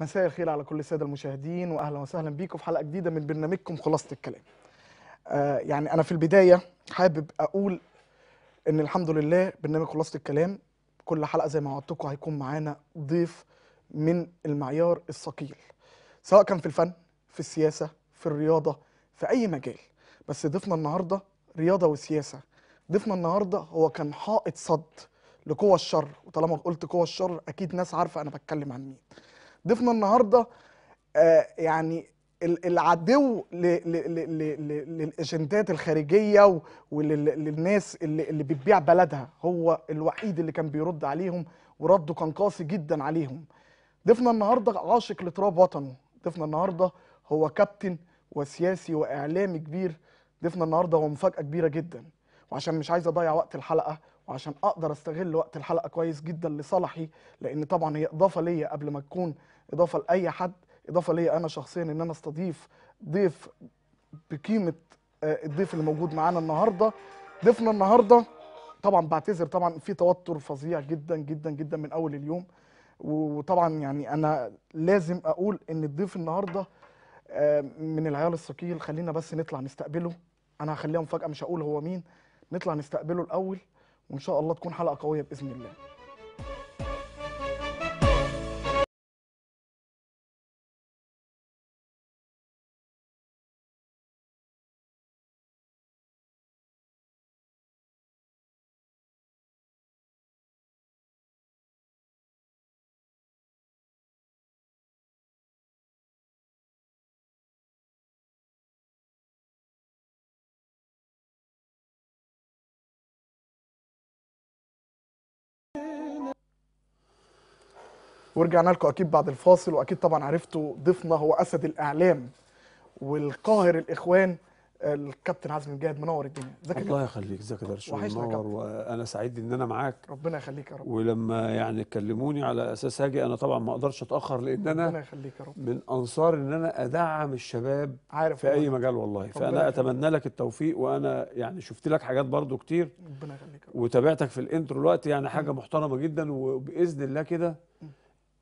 مساء الخير على كل الساده المشاهدين واهلا وسهلا بيكم في حلقه جديده من برنامجكم خلاصه الكلام. آه يعني انا في البدايه حابب اقول ان الحمد لله برنامج خلاصه الكلام كل حلقه زي ما وعدتكم هيكون معانا ضيف من المعيار الثقيل سواء كان في الفن في السياسه في الرياضه في اي مجال بس ضيفنا النهارده رياضه وسياسه ضيفنا النهارده هو كان حائط صد لقوى الشر وطالما قلت قوى الشر اكيد ناس عارفه انا بتكلم عن مين ضيفنا النهارده آه، يعني العدو للاجندات الخارجيه وللناس اللي, اللي بتبيع بلدها هو الوحيد اللي كان بيرد عليهم ورده كان قاسي جدا عليهم ضيفنا النهارده عاشق لتراب وطنه ضيفنا النهارده هو كابتن وسياسي واعلامي كبير ضيفنا النهارده هو مفاجاه كبيره جدا وعشان مش عايز اضيع وقت الحلقه وعشان اقدر استغل وقت الحلقه كويس جدا لصالحي لان طبعا هي اضافه ليا قبل ما تكون اضافه لاي حد اضافه ليا انا شخصيا ان انا استضيف ضيف بقيمه آه، الضيف اللي موجود معانا النهارده ضيفنا النهارده طبعا بعتذر طبعا في توتر فظيع جدا جدا جدا من اول اليوم وطبعا يعني انا لازم اقول ان الضيف النهارده آه، من العيال الثقيل خلينا بس نطلع نستقبله انا هخليها مفاجاه مش هقول هو مين نطلع نستقبله الاول وان شاء الله تكون حلقه قويه باذن الله ورجعنا لكم اكيد بعد الفاصل واكيد طبعا عرفتوا ضيفنا هو اسد الاعلام والقاهر الاخوان آه، الكابتن عزمي مجاهد منور الدنيا ازيك الله يخليك ازيك يا درش منور وانا سعيد ان انا معاك ربنا يخليك يا رب ولما يعني كلموني على اساس هاجي انا طبعا ما اقدرش اتاخر لان انا ربنا يخليك يا رب من انصار ان انا ادعم الشباب عارف في الله. اي مجال والله فانا اتمنى لك التوفيق وانا يعني شفت لك حاجات برضو كتير ربنا يخليك وتابعتك في الانترو الوقت يعني حاجه محترمه جدا وباذن الله كده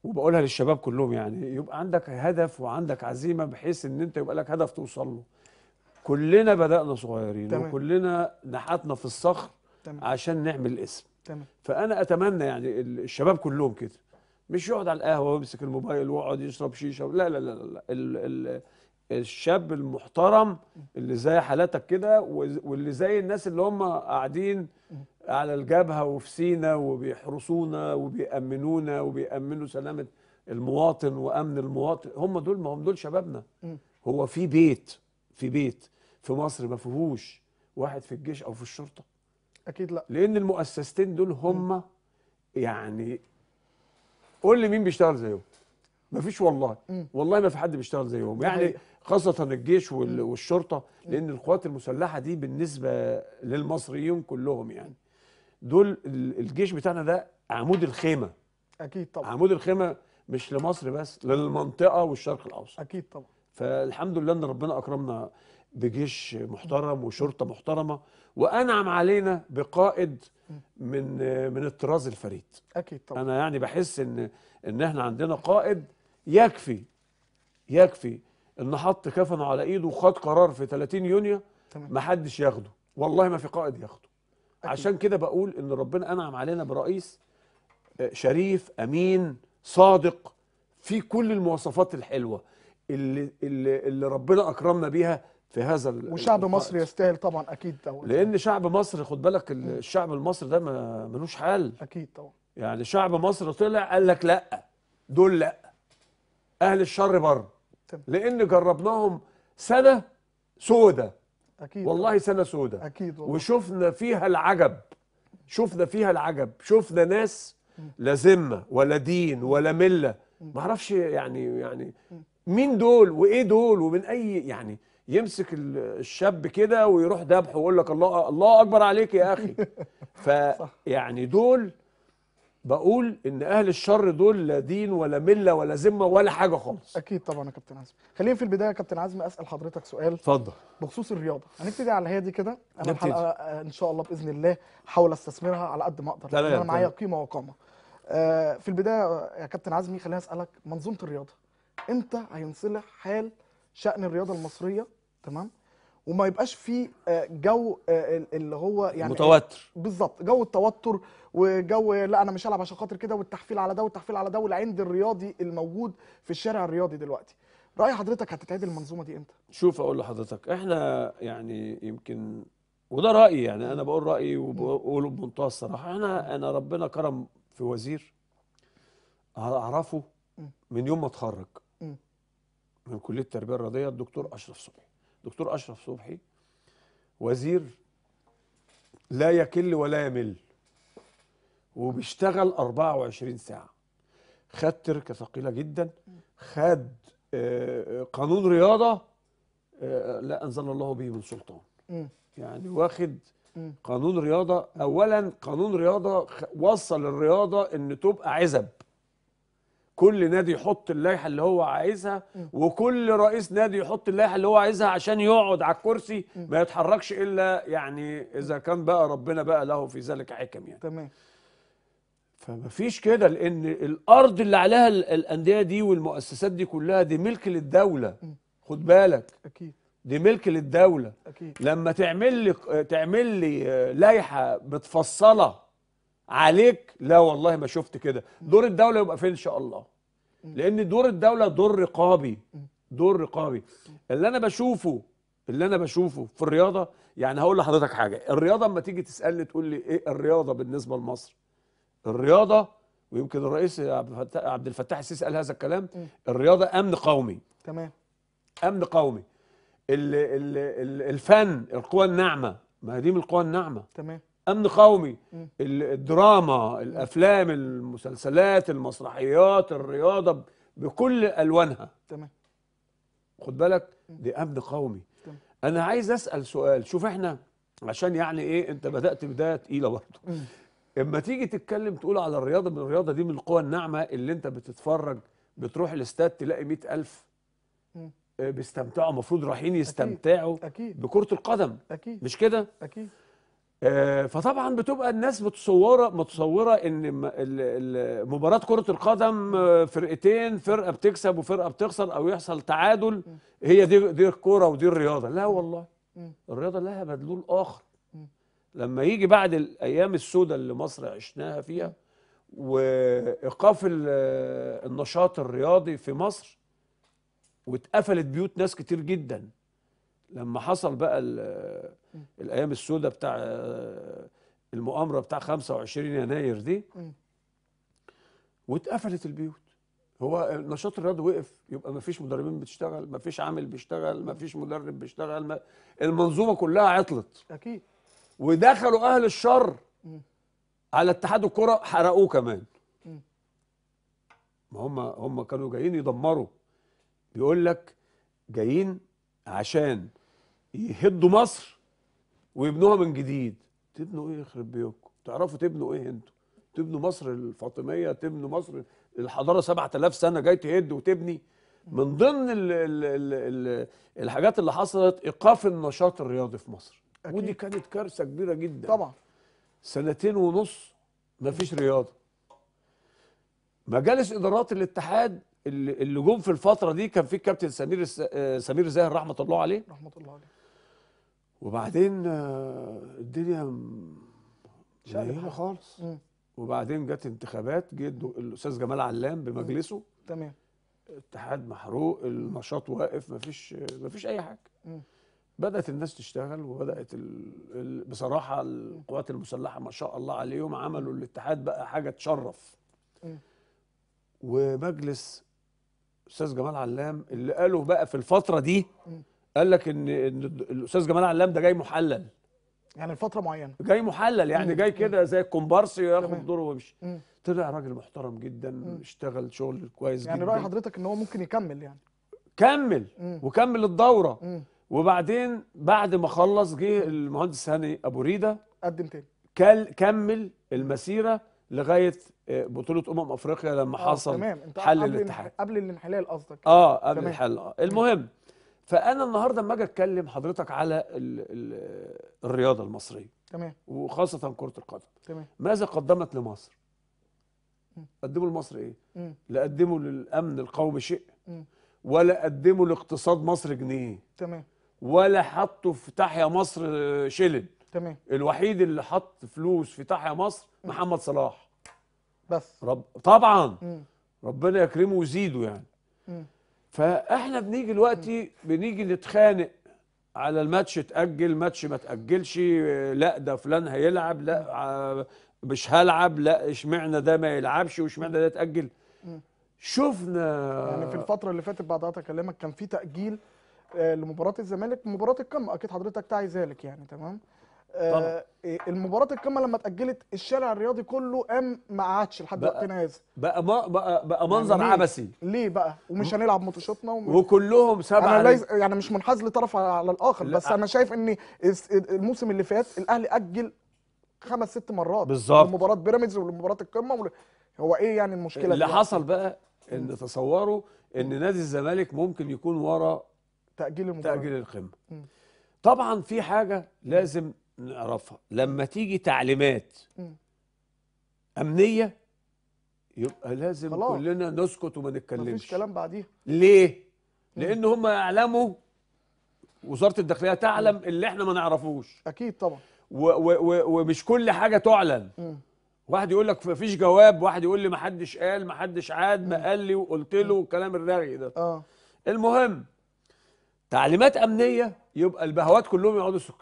وبقولها للشباب كلهم يعني يبقى عندك هدف وعندك عزيمه بحيث ان انت يبقى لك هدف توصل له كلنا بدانا صغيرين تمام. وكلنا نحتنا في الصخر تمام. عشان نعمل الاسم تمام. فانا اتمنى يعني الشباب كلهم كده مش يقعد على القهوه ويمسك الموبايل ويقعد يشرب شيشه لا لا لا لا ال ال الشاب المحترم اللي زي حالتك كده واللي زي الناس اللي هم قاعدين على الجبهه وفي سينا وبيحرسونا وبيأمنونا وبيأمنوا سلامه المواطن وامن المواطن هم دول ما هم دول شبابنا هو في بيت في بيت في مصر ما فيهوش واحد في الجيش او في الشرطه اكيد لا لان المؤسستين دول هم يعني قول لي مين بيشتغل زيهم ما فيش والله والله ما في حد بيشتغل زيهم يعني خاصة الجيش والشرطة لأن القوات المسلحة دي بالنسبة للمصريين كلهم يعني دول الجيش بتاعنا ده عمود الخيمة أكيد طبعا عمود الخيمة مش لمصر بس للمنطقة والشرق الأوسط أكيد طبعا فالحمد لله أن ربنا أكرمنا بجيش محترم وشرطة محترمة وأنعم علينا بقائد من من الطراز الفريد أكيد طبعا أنا يعني بحس إن إن إحنا عندنا قائد يكفي يكفي ان حط كفنه على ايده وخد قرار في 30 يونيو ما حدش ياخده والله ما في قائد ياخده أكيد. عشان كده بقول ان ربنا انعم علينا برئيس آه، شريف امين صادق في كل المواصفات الحلوه اللي اللي, اللي ربنا اكرمنا بيها في هذا وشعب مصر يستاهل طبعا اكيد طبعا. لان شعب مصر خد بالك الشعب المصري ده ما ملوش حل اكيد طبعا يعني شعب مصر طلع قال لك لا دول لا اهل الشر بره لان جربناهم سنه سودة اكيد والله سنه سودة اكيد والله. وشفنا فيها العجب شفنا فيها العجب شفنا ناس لا ذمه ولا دين ولا مله ما اعرفش يعني يعني مين دول وايه دول ومن اي يعني يمسك الشاب كده ويروح ذبحه ويقول لك الله الله اكبر عليك يا اخي فيعني دول بقول ان اهل الشر دول لا دين ولا مله ولا ذمه ولا حاجه خالص اكيد طبعا يا كابتن عزمي خلينا في البدايه يا كابتن عزمي اسال حضرتك سؤال اتفضل بخصوص الرياضه هنبتدي على هي دي كده انا الحلقه آه، ان شاء الله باذن الله حاول استثمرها على قد ما اقدر لا لا انا معايا قيمه وقامه آه في البدايه آه، يا كابتن عزمي خليني اسالك منظومه الرياضه امتى هينصلح حال شان الرياضه المصريه تمام وما يبقاش في آه، جو اللي هو يعني متوتر بالظبط جو التوتر وجو لا انا مش هلعب عشان خاطر كده والتحفيل على ده والتحفيل على ده والعند الرياضي الموجود في الشارع الرياضي دلوقتي راي حضرتك هتتعيد المنظومه دي امتى شوف اقول لحضرتك احنا يعني يمكن وده رايي يعني انا بقول رايي وبقوله بمنتهى الصراحه انا انا ربنا كرم في وزير اعرفه من يوم ما اتخرج من كليه التربيه الرياضيه الدكتور اشرف صبحي دكتور اشرف صبحي وزير لا يكل ولا يمل وبيشتغل 24 ساعه خد تركه ثقيله جدا خد آه، آه، قانون رياضه آه، لا انزل الله به من سلطان يعني واخد قانون رياضه اولا قانون رياضه وصل الرياضه ان تبقى عزب كل نادي يحط اللائحه اللي هو عايزها وكل رئيس نادي يحط اللائحه اللي هو عايزها عشان يقعد على الكرسي ما يتحركش الا يعني اذا كان بقى ربنا بقى له في ذلك حكم يعني تمام فمفيش كده لان الارض اللي عليها الانديه دي والمؤسسات دي كلها دي ملك للدوله خد بالك اكيد دي ملك للدوله أكيد. لما تعمل لي تعمل لي لائحه متفصله عليك لا والله ما شفت كده دور الدوله يبقى فين ان شاء الله لان دور الدوله دور رقابي دور رقابي اللي انا بشوفه اللي انا بشوفه في الرياضه يعني هقول لحضرتك حاجه الرياضه اما تيجي تسالني تقول لي ايه الرياضه بالنسبه لمصر الرياضه ويمكن الرئيس عبد الفتاح السيسي قال هذا الكلام الرياضه امن قومي تمام امن قومي الـ الـ الـ الفن القوى الناعمه ما هي دي من القوى الناعمه تمام امن قومي مم. الدراما الافلام المسلسلات المسرحيات الرياضه بكل الوانها تمام خد بالك دي امن قومي تمام. انا عايز اسال سؤال شوف احنا عشان يعني ايه انت بدات بدايه تقيله برضه اما تيجي تتكلم تقول على الرياضه من الرياضه دي من القوى الناعمه اللي انت بتتفرج بتروح الاستاد تلاقي 100000 آه، بيستمتعوا المفروض رايحين يستمتعوا أكيد. بكره القدم أكيد. مش كده اكيد آه، فطبعا بتبقى الناس متصوره متصوره ان مباراه كره القدم آه، فرقتين فرقه بتكسب وفرقه بتخسر او يحصل تعادل هي دي دي الكوره ودي الرياضه لا والله الرياضه لها مدلول اخر لما يجي بعد الايام السوداء اللي مصر عشناها فيها وايقاف النشاط الرياضي في مصر واتقفلت بيوت ناس كتير جدا لما حصل بقى الايام السوداء بتاع المؤامره بتاع 25 يناير دي واتقفلت البيوت هو النشاط الرياضي وقف يبقى ما فيش مدربين بتشتغل ما فيش عامل بيشتغل ما فيش مدرب بيشتغل المنظومه كلها عطلت اكيد ودخلوا اهل الشر على اتحاد الكره حرقوه كمان ما هم هم كانوا جايين يدمروا بيقول لك جايين عشان يهدوا مصر ويبنوها من جديد تبنوا ايه يخرب بيوتكم تعرفوا تبنوا ايه انتوا تبنوا مصر الفاطميه تبنوا مصر الحضاره 7000 سنه جاي تهد وتبني من ضمن الـ الـ الـ الحاجات اللي حصلت ايقاف النشاط الرياضي في مصر أكيد. ودي كانت كارثه كبيره جدا طبعا سنتين ونص ما فيش رياضه مجالس ادارات الاتحاد اللي اللي جم في الفتره دي كان في الكابتن سمير آه، سمير زاهر رحمه الله عليه رحمه الله عليه وبعدين آه، الدنيا شقلبه خالص م. وبعدين جت انتخابات جه الاستاذ جمال علام بمجلسه تمام اتحاد محروق النشاط واقف مفيش مفيش اي حاجه م. بدات الناس تشتغل وبدات بصراحه القوات المسلحه ما شاء الله عليهم عملوا الاتحاد بقى حاجه تشرف ومجلس استاذ جمال علام اللي قاله بقى في الفتره دي قال لك ان ان الاستاذ جمال علام ده جاي محلل يعني الفتره معينه جاي محلل يعني جاي كده زي الكومبارس ياخد دوره ويمشي طلع راجل محترم جدا اشتغل شغل كويس يعني جدا يعني راي حضرتك ان هو ممكن يكمل يعني كمل وكمل الدوره مم. وبعدين بعد ما خلص جه المهندس هاني ابو ريده قدم تاني كل كمل المسيره لغايه آه، بطوله امم افريقيا لما آه حصل تمام. انت حل قبل الاتحاد قبل الانحلال قصدك اه قبل الانحلال اه المهم فانا النهارده اما اجي اتكلم حضرتك على الـ الـ الرياضه المصريه تمام وخاصه كره القدم تمام ماذا قدمت لمصر؟ قدموا لمصر ايه؟ لا قدموا للامن القومي شيء ولا قدموا لاقتصاد مصر جنيه تمام ولا حطوا في تحيا مصر آه، شلن تمام الوحيد اللي حط فلوس في تحيا مصر محمد صلاح بس رب طبعا مم. ربنا يكرمه ويزيده يعني مم. فاحنا بنيجي دلوقتي بنيجي نتخانق على الماتش اتاجل ماتش ما تاجلش آه، لا ده فلان هيلعب لا آه، مش هلعب لا اشمعنى ده ما يلعبش واشمعنى ده اتاجل شفنا يعني في الفتره اللي فاتت بعد قطع كلامك كان في تاجيل آه، لمباراه الزمالك مباراه القمه اكيد حضرتك تعي ذلك يعني تمام آه، طبعا إيه، المباراه القمه لما اتاجلت الشارع الرياضي كله قام ما قعدش لحد وقتنا هذا بقى بقى, بقى, يعني بقى منظر يعني عبثي ليه بقى ومش هنلعب ماتشاتنا وكلهم سبع انا ليس يعني مش منحاز لطرف على الاخر بس انا شايف ان الموسم اللي فات الاهلي اجل خمس ست مرات بالظبط لمباراه بيراميدز ولمباراه القمه ول... هو ايه يعني المشكله اللي حصل بقى ان تصوروا ان نادي الزمالك ممكن يكون ورا تأجيل المباراة تأجيل القمة طبعا في حاجة لازم نعرفها لما تيجي تعليمات م. أمنية يبقى لازم خلاص. كلنا نسكت وما نتكلمش مفيش كلام بعديها ليه؟ لأن هم يعلموا وزارة الداخلية تعلم م. اللي احنا ما نعرفوش أكيد طبعا و و و ومش كل حاجة تعلن م. واحد يقول لك مفيش جواب واحد يقول لي محدش قال محدش عاد ما قال لي وقلت له الكلام الرغي ده اه المهم تعليمات امنيه يبقى البهوات كلهم يقعدوا سك...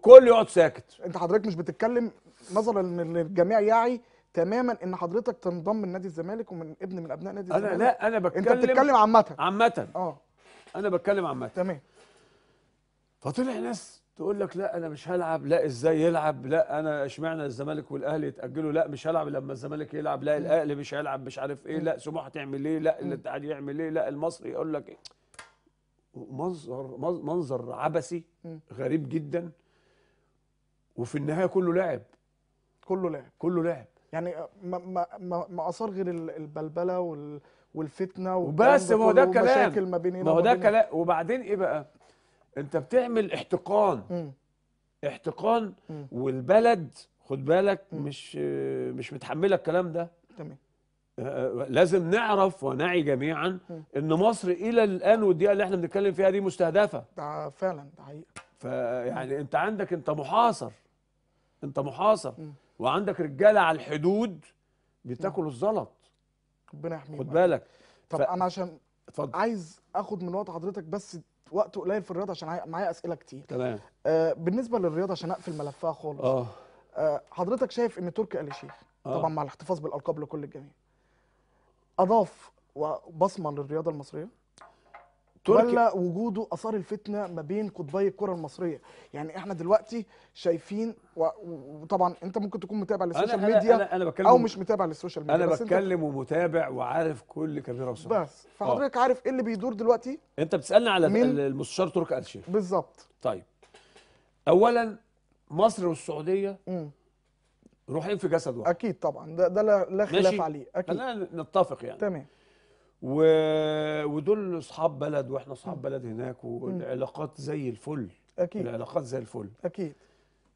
كل يقعد ساكت انت حضرتك مش بتتكلم نظرا ان الجميع يعي تماما ان حضرتك تنضم لنادي الزمالك ومن ابن من ابناء نادي الزمالك انا لا انا بتكلم انت بتتكلم عامه عامه اه انا بتكلم عامه تمام فطلع ناس تقول لك لا انا مش هلعب لا ازاي يلعب لا انا اشمعنى الزمالك والاهلي يتاجلوا لا مش هلعب لما الزمالك يلعب لا الاهلي مش هيلعب مش عارف ايه لا سموحه تعمل ايه لا الاتحاد يعمل ايه لا المصري يقول لك ايه منظر منظر عبثي غريب جدا وفي النهايه كله لعب كله لعب كله لعب يعني ما ما ما, ما اثار غير البلبله وال والفتنه وبس ما هو ده كلام ما بيننا ما هو ده كلام وبعدين ايه بقى انت بتعمل احتقان م. احتقان م. والبلد خد بالك م. مش مش متحمله الكلام ده تمام لازم نعرف ونعي جميعا ان مصر الى الان والدقيقه اللي احنا بنتكلم فيها دي مستهدفه ده فعلا ده حقيقه فيعني انت عندك انت محاصر انت محاصر م. وعندك رجاله على الحدود بتاكل الزلط ربنا يحميك خد بالك طب ف... انا عشان اتفضل عايز اخد من وقت حضرتك بس وقت قليل في الرياضه عشان معايا اسئله كتير تمام آه بالنسبه للرياضه عشان اقفل ملفها خالص اه, آه، حضرتك شايف ان تركي آل شيخ آه. طبعا مع الاحتفاظ بالالقاب لكل الجميع اضاف بصمه للرياضه المصريه ولا وجوده اثار الفتنه ما بين قطبي الكره المصريه يعني احنا دلوقتي شايفين وطبعا انت ممكن تكون متابع للسوشيال ميديا أنا أنا بكلم او مش متابع للسوشيال ميديا انا بتكلم ومتابع وعارف كل كبيره وصغيره بس فحضرتك آه. عارف ايه اللي بيدور دلوقتي انت بتسالني على المستشار تركي أرشيف الشيخ بالظبط طيب اولا مصر والسعوديه روحين في جسد واحد اكيد طبعا ده ده لا خلاف عليه اكيد خلينا نتفق يعني تمام و... ودول اصحاب بلد واحنا اصحاب بلد هناك والعلاقات زي الفل اكيد العلاقات زي الفل اكيد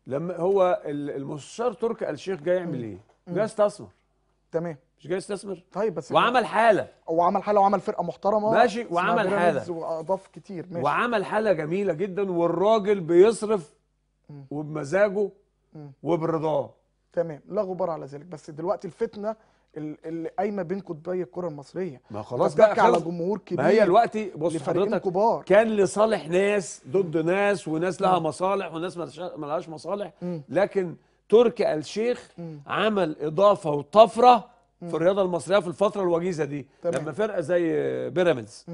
لما هو المستشار تركي آل الشيخ جاي يعمل ايه؟ جاي يستثمر تمام مش جاي يستثمر طيب بس وعمل حاله وعمل حاله وعمل فرقه محترمه ماشي وعمل حاله واضاف كتير ماشي وعمل حاله جميله جدا والراجل بيصرف وبمزاجه وبرضاه تمام لا غبار على ذلك بس دلوقتي الفتنه اللي قايمه بين قطبي الكره المصريه ما خلاص بقى على جمهور كبير ما هي الوقت بص حضرتك كبار. كان لصالح ناس ضد ناس وناس لها مصالح وناس ما لهاش مصالح م. لكن تركي الشيخ م. عمل اضافه وطفره م. في الرياضه المصريه في الفتره الوجيزه دي تمام. لما فرقه زي بيراميدز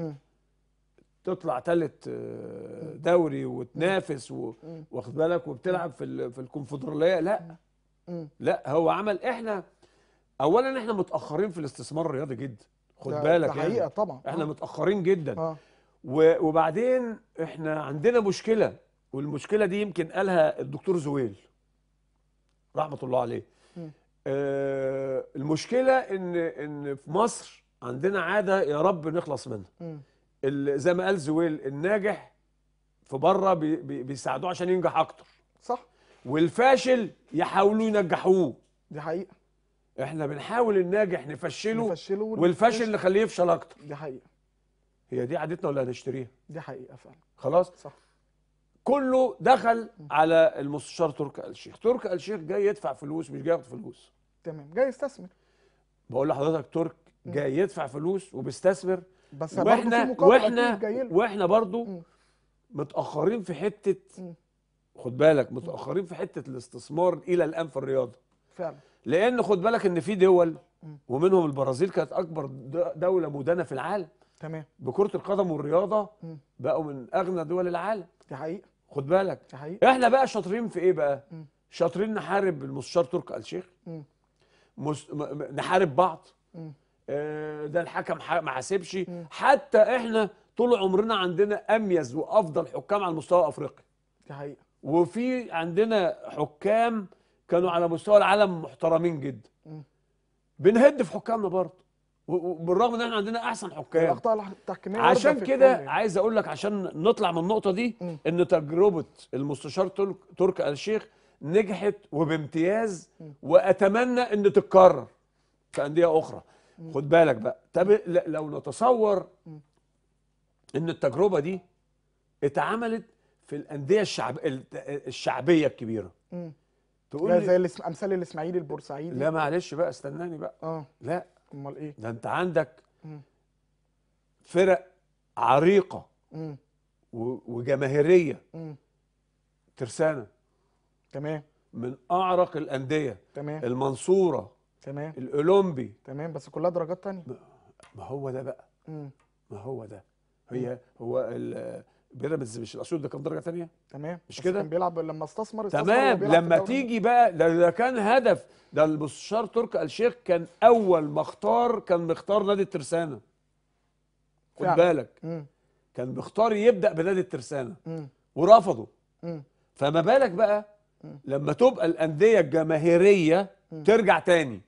تطلع تالت آه، دوري وتنافس واخد بالك وبتلعب في في الكونفدراليه لا لا هو عمل احنا اولا احنا متاخرين في الاستثمار الرياضي جدا خد بالك ده يعني. حقيقه يعني. طبعا احنا آه. متاخرين جدا آه. وبعدين احنا عندنا مشكله والمشكله دي يمكن قالها الدكتور زويل رحمه الله عليه آه المشكله ان ان في مصر عندنا عاده يا رب نخلص منها زي ما قال زويل الناجح في بره بي بيساعدوه عشان ينجح اكتر صح والفاشل يحاولوا ينجحوه دي حقيقه احنا بنحاول الناجح نفشله, نفشله والفاشل نخليه يفشل اكتر دي حقيقه هي دي عادتنا ولا هنشتريها دي حقيقه فعلا خلاص صح كله دخل على المستشار ترك آل الشيخ ترك آل الشيخ جاي يدفع فلوس مش جاي ياخد فلوس تمام جاي يستثمر بقول لحضرتك ترك جاي يدفع فلوس وبيستثمر بس واحنا واحنا واحنا برضو متاخرين في حته خد بالك متاخرين في حته الاستثمار الى الان في الرياضه فعلا لان خد بالك ان في دول ومنهم البرازيل كانت اكبر دوله مدنه في العالم تمام بكره القدم والرياضه بقوا من اغنى دول العالم دي حقيقه خد بالك دي حقيقه احنا بقى شاطرين في ايه بقى شاطرين نحارب المستشار تركي آل شيخ مس... م... نحارب بعض آه ده الحكم ح... ما حاسبش حتى احنا طول عمرنا عندنا اميز وافضل حكام على المستوى الافريقي دي حقيقه وفي عندنا حكام كانوا على مستوى العالم محترمين جدا بنهد في حكامنا برضه وبالرغم ان احنا عندنا احسن حكام الاخطاء التحكيميه عشان كده عايز اقول لك عشان نطلع من النقطه دي م. ان تجربه المستشار ترك, ترك آل الشيخ نجحت وبامتياز م. واتمنى ان تتكرر في انديه اخرى م. خد بالك بقى طب لو نتصور ان التجربه دي اتعملت في الانديه الشعب الشعبيه الكبيره مم. تقول لا زي الاسم... امثال الاسماعيلي البورسعيدي لا معلش بقى استناني بقى اه لا امال ايه ده انت عندك مم. فرق عريقه مم. و... وجماهيريه مم. ترسانه تمام من اعرق الانديه تمام المنصوره تمام الاولمبي تمام بس كلها درجات تانية ما هو ده بقى مم. ما هو ده هي مم. هو بيراميدز مش الاسيوط ده كان درجه ثانيه تمام مش كده كان بيلعب لما استثمر تمام لما تيجي بقى ده, ده كان هدف ده المستشار تركي الشيخ كان اول ما اختار كان مختار نادي الترسانه خد بالك كان مختار يبدا بنادي الترسانه مم. ورفضه فما بالك بقى لما تبقى الانديه الجماهيريه ترجع تاني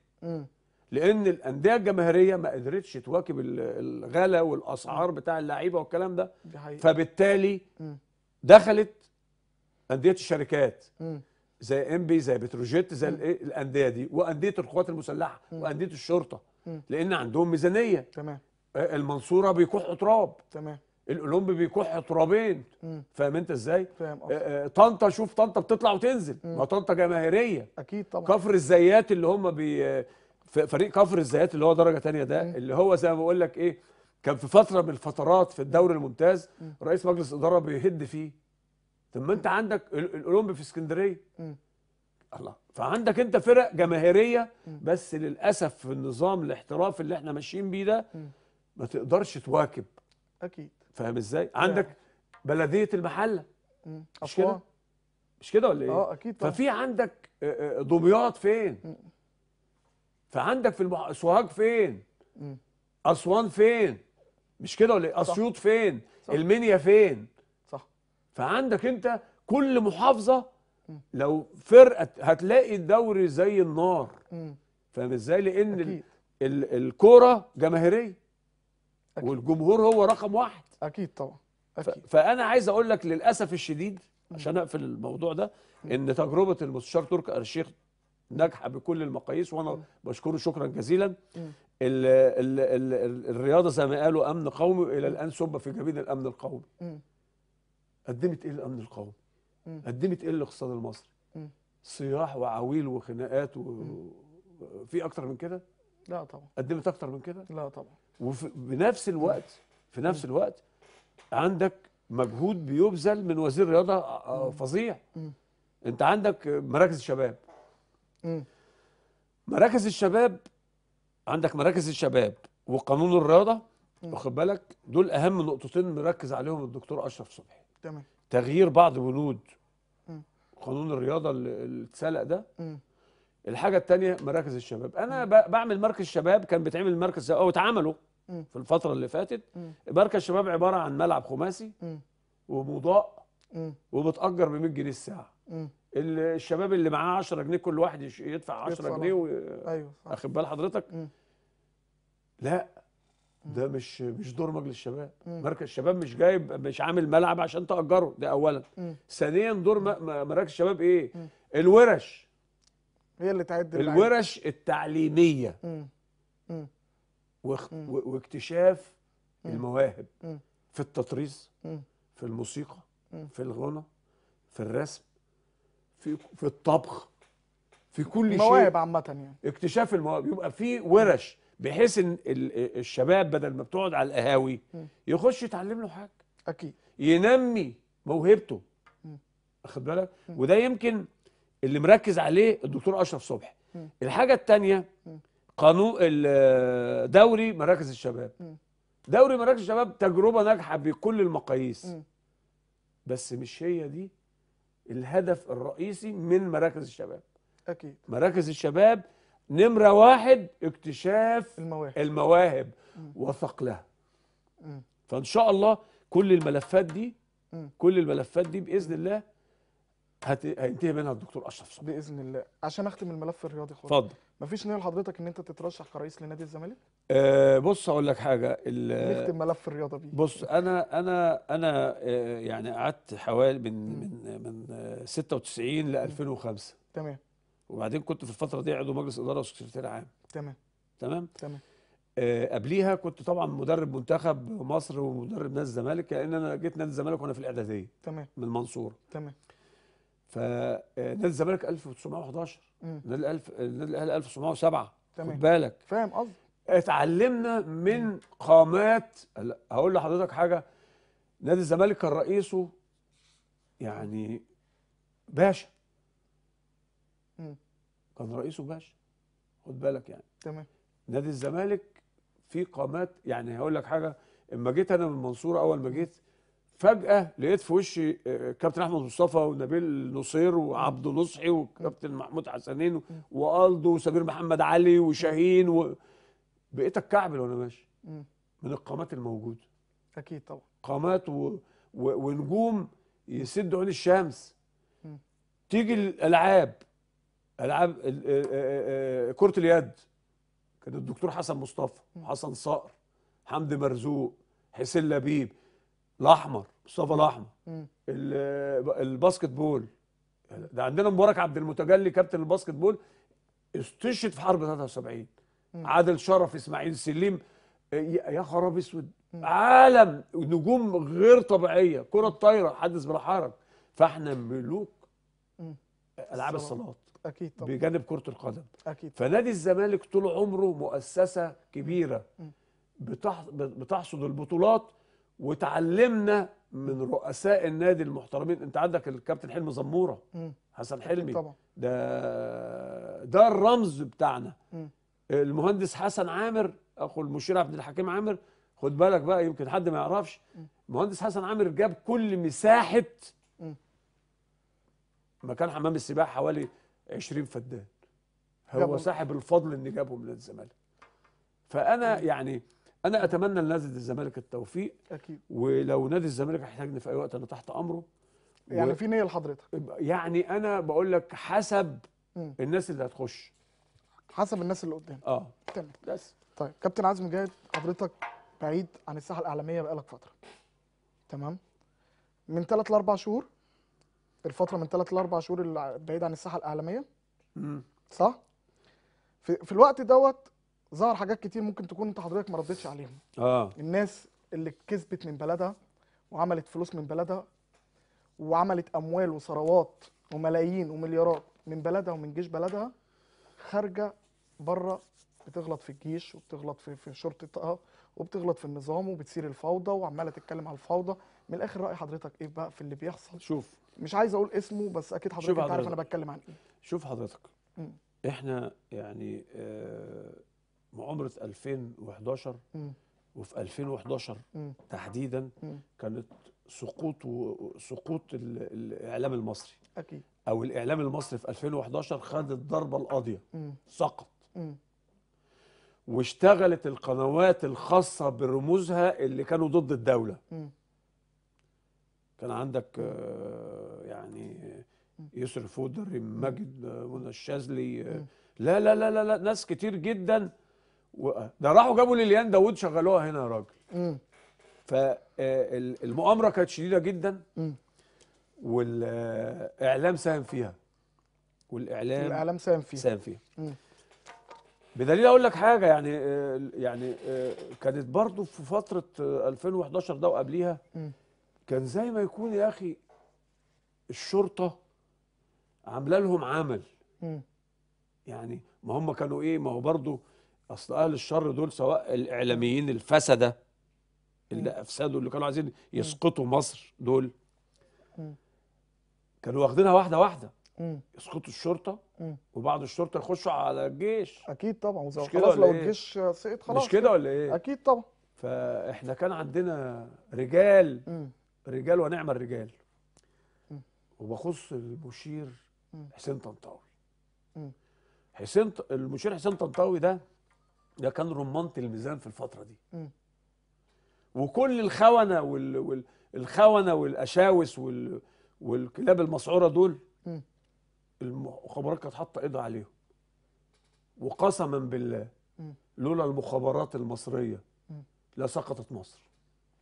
لان الانديه الجماهيريه ما قدرتش تواكب الغلا والاسعار بتاع اللعيبه والكلام ده فبالتالي دخلت انديه الشركات زي امبي زي بتروجيت زي الانديه دي وانديه القوات المسلحه وانديه الشرطه لان عندهم ميزانيه تمام المنصوره بيكح تراب تمام الاولمبي بيكح ترابين فاهم انت ازاي فاهم طنطا شوف طنطا بتطلع وتنزل ما طنطا جماهيريه اكيد طبعا كفر الزيات اللي هم بي فريق كفر الزيات اللي هو درجه تانية ده اللي هو زي ما بقول لك ايه كان في فتره من الفترات في الدوري الممتاز رئيس مجلس الاداره بيهد فيه طب ما انت عندك الاولمبي في اسكندريه الله فعندك انت فرق جماهيريه بس للاسف في النظام الاحترافي اللي احنا ماشيين بيه ده ما تقدرش تواكب اكيد فاهم ازاي عندك بلديه المحله مش كده مش كده ولا ايه اه اكيد طبعا. ففي عندك آه، آه، دمياط فين فعندك في المح... سوهاج فين اسوان فين مش كده ولا إيه؟ اسيوط فين صح. المنيا فين صح فعندك انت كل محافظه مم. لو فرقه هتلاقي الدوري زي النار فاهم ازاي لان ال... ال... الكوره جماهيريه والجمهور هو رقم واحد اكيد طبعا أكيد. فانا عايز اقول لك للاسف الشديد عشان اقفل الموضوع ده ان تجربه المستشار تركي الشيخ ناجحه بكل المقاييس وانا بشكره شكرا جزيلا الـ الـ الـ الرياضه زي ما قالوا امن قومي الى الان سب في جبين الامن القومي قدمت ايه الامن القومي قدمت ايه الاقتصاد المصري صياح وعويل وخناقات و... في اكتر من كده لا طبعا قدمت اكتر من كده لا طبعا وبنفس الوقت في نفس الوقت عندك مجهود بيبذل من وزير رياضه آه، فظيع انت عندك مراكز الشباب مراكز الشباب عندك مراكز الشباب وقانون الرياضه واخد بالك دول اهم نقطتين مركز عليهم الدكتور اشرف صبحي تمام تغيير بعض بنود م. قانون الرياضه اللي اتسلق ده م. الحاجه الثانيه مراكز الشباب انا م. بعمل مركز شباب كان بيتعمل مركز او اتعملوا في الفتره اللي فاتت مركز شباب عباره عن ملعب خماسي ومضاء ومتاجر ب 100 جنيه الساعه الشباب اللي معاه 10 جنيه كل واحد يدفع 10 جنيه و... ايوه اخد بال حضرتك م. لا ده مش مش دور مجلس الشباب مركز الشباب مش جايب مش عامل ملعب عشان تاجره ده اولا ثانيا دور مراكز الشباب ايه مم. الورش هي اللي تعد الورش التعليميه م. مم. واكتشاف واكتشاف المواهب في التطريز في الموسيقى في الغنى في الرسم في في الطبخ في كل شيء مواهب عامه يعني اكتشاف المواهب يبقى في ورش بحيث ان الشباب بدل ما بتقعد على القهاوي يخش يتعلم له حاجه اكيد ينمي موهبته واخد بالك وده يمكن اللي مركز عليه الدكتور اشرف صبحي الحاجه الثانيه قانون دوري مراكز الشباب دوري مراكز الشباب تجربه ناجحه بكل المقاييس بس مش هي دي الهدف الرئيسي من مراكز الشباب اكيد مراكز الشباب نمره واحد اكتشاف المواهب, المواهب وثقلها فان شاء الله كل الملفات دي كل الملفات دي باذن الله هينتهي منها الدكتور اشرف صبحي باذن الله عشان اختم الملف الرياضي خالص اتفضل مفيش نيه لحضرتك ان انت تترشح كرئيس لنادي الزمالك أه بص اقول لك حاجه نختم ملف الرياضه بيه بص انا انا انا آه، يعني قعدت حوالي من من من 96 آه، ل 2005 تمام وبعدين كنت في الفتره دي عضو مجلس اداره وسكرتير عام تمام تمام تمام أه قبليها كنت طبعا مدرب منتخب مصر ومدرب نادي الزمالك لان انا جيت نادي الزمالك وانا في الاعداديه تمام من المنصوره تمام فنادي الزمالك 1911 نادي النادي الاهلي 1907 تمام خد بالك فاهم قصدي اتعلمنا من قامات هقول لحضرتك حاجه نادي الزمالك كان رئيسه يعني باشا كان رئيسه باشا خد بالك يعني تمام نادي الزمالك في قامات يعني هقول لك حاجه اما جيت انا من المنصوره اول ما جيت فجاه لقيت في وشي آه، كابتن احمد مصطفى ونبيل نصير وعبد نصحي وكابتن محمود حسنين والدو وسمير محمد علي وشاهين و... بقيت اتكعبل وانا ماشي من القامات الموجوده اكيد طبعا قامات و... و... ونجوم يسدوا عين الشمس تيجي الالعاب العاب آه، آه، كره اليد كان الدكتور حسن مصطفى وحسن صقر حمدي مرزوق حسين لبيب الاحمر مصطفى الاحمر الباسكت بول ده عندنا مبارك عبد المتجلي كابتن الباسكت بول استشهد في حرب 73 عادل شرف اسماعيل سليم آه، يا خراب اسود عالم نجوم غير طبيعيه كره طايره حدث بلا حرج فاحنا ملوك العاب الصالات اكيد طبعا بجانب كره القدم اكيد فنادي الزمالك طول عمره مؤسسه كبيره بتحصد البطولات وتعلمنا من رؤساء النادي المحترمين انت عندك الكابتن حلمي زموره حسن حلمي طبعا. ده ده الرمز بتاعنا المهندس حسن عامر اخو المشير عبد الحكيم عامر خد بالك بقى يمكن حد ما يعرفش المهندس حسن عامر جاب كل مساحه مكان حمام السباحه حوالي 20 فدان هو جابهم. صاحب الفضل ان جابهم للزمالك فانا يعني انا اتمنى لنادي الزمالك التوفيق اكيد ولو نادي الزمالك احتاجني في اي وقت انا تحت امره يعني و... في نيه لحضرتك يعني انا بقول لك حسب م. الناس اللي هتخش حسب الناس اللي قدام اه تمام بس طيب كابتن عزمي جاد حضرتك بعيد عن الساحه الاعلاميه بقالك فتره تمام من ثلاث لاربع شهور الفتره من ثلاث لاربع شهور اللي بعيد عن الساحه الاعلاميه امم صح في, في الوقت دوت ظهر حاجات كتير ممكن تكون انت حضرتك ما ردتش عليهم اه الناس اللي كسبت من بلدها وعملت فلوس من بلدها وعملت اموال وثروات وملايين ومليارات من بلدها ومن جيش بلدها خارجه بره بتغلط في الجيش وبتغلط في في شرطتها وبتغلط في النظام وبتثير الفوضى وعماله تتكلم على الفوضى من الاخر راي حضرتك ايه بقى في اللي بيحصل شوف مش عايز اقول اسمه بس اكيد حضرتك, حضرتك. انت عارف انا بتكلم عن ايه شوف حضرتك م. احنا يعني آه مؤامره 2011 م. وفي 2011 م. تحديدا م. كانت سقوط و... سقوط الاعلام المصري اكيد او الاعلام المصري في 2011 خد الضربه القاضيه سقط واشتغلت القنوات الخاصه برموزها اللي كانوا ضد الدوله كان عندك آه، يعني يسر فودر ماجد آه، منى الشاذلي آه، لا لا لا لا ناس كتير جدا ده راحوا جابوا ليليان داوود شغلوها هنا يا راجل فالمؤامره آه، كانت شديده جدا والاعلام ساهم فيها والاعلام الاعلام ساهم فيها ساهم فيها بدليل اقول لك حاجه يعني آه، يعني آه، كانت برضو في فتره 2011 ده وقبليها كان زي ما يكون يا اخي الشرطه عامله لهم عمل يعني ما هم كانوا ايه ما هو برضو اصل اهل الشر دول سواء الاعلاميين الفسده اللي افسدوا اللي كانوا عايزين يسقطوا مصر دول كانوا واخدينها واحده واحده يسقطوا الشرطه وبعد الشرطه يخشوا على الجيش اكيد طبعا مش كده خلاص لو إيه؟ الجيش سقط خلاص مش كده ولا ايه اكيد طبعا فاحنا كان عندنا رجال رجال ونعم الرجال وبخص المشير حسين طنطاوي حسين المشير حسين طنطاوي ده ده كان رمانة الميزان في الفترة دي م. وكل الخونة وال... والخونة والأشاوس وال... والكلاب المسعورة دول المخابرات كانت حاطة إيدها عليهم وقسما بالله لولا المخابرات المصرية لسقطت مصر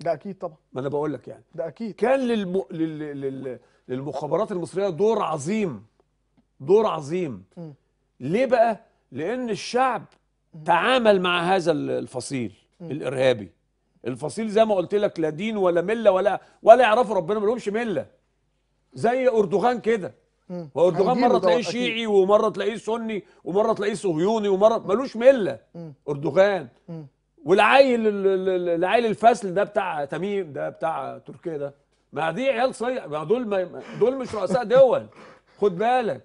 ده اكيد طبعا ما انا بقول لك يعني ده اكيد كان للم... لل... لل... للمخابرات المصريه دور عظيم دور عظيم م. ليه بقى لان الشعب تعامل مع هذا الفصيل الارهابي الفصيل زي ما قلت لك لا دين ولا مله ولا ولا يعرفوا ربنا ما لهمش مله زي اردوغان كده واردوغان مره تلاقيه شيعي ومره تلاقيه سني ومره تلاقيه صهيوني ومره ملوش مله اردوغان والعيل العيل الفاسل ده بتاع تميم ده بتاع تركيا ده ما دي عيال صيع ما دول ما دول مش رؤساء دول خد بالك